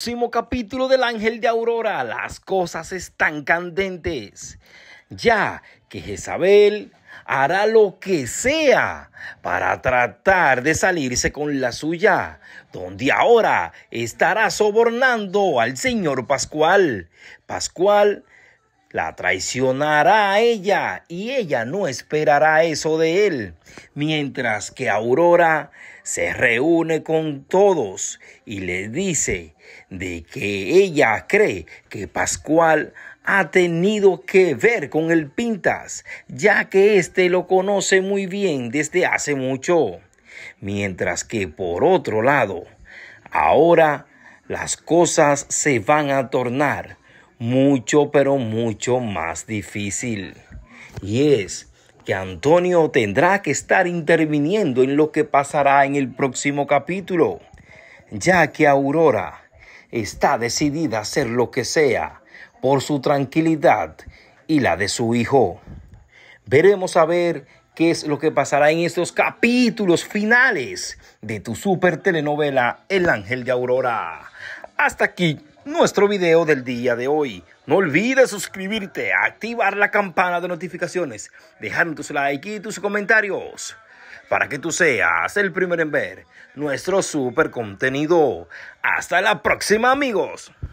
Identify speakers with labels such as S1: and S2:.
S1: próximo capítulo del Ángel de Aurora las cosas están candentes, ya que Jezabel hará lo que sea para tratar de salirse con la suya, donde ahora estará sobornando al señor Pascual. Pascual la traicionará a ella y ella no esperará eso de él, mientras que Aurora se reúne con todos y le dice de que ella cree que Pascual ha tenido que ver con el Pintas, ya que éste lo conoce muy bien desde hace mucho. Mientras que por otro lado, ahora las cosas se van a tornar mucho, pero mucho más difícil. Y es que Antonio tendrá que estar interviniendo en lo que pasará en el próximo capítulo, ya que Aurora está decidida a hacer lo que sea por su tranquilidad y la de su hijo. Veremos a ver qué es lo que pasará en estos capítulos finales de tu super telenovela El Ángel de Aurora. Hasta aquí nuestro video del día de hoy. No olvides suscribirte, activar la campana de notificaciones, dejar tus likes y tus comentarios para que tú seas el primero en ver nuestro super contenido. Hasta la próxima amigos.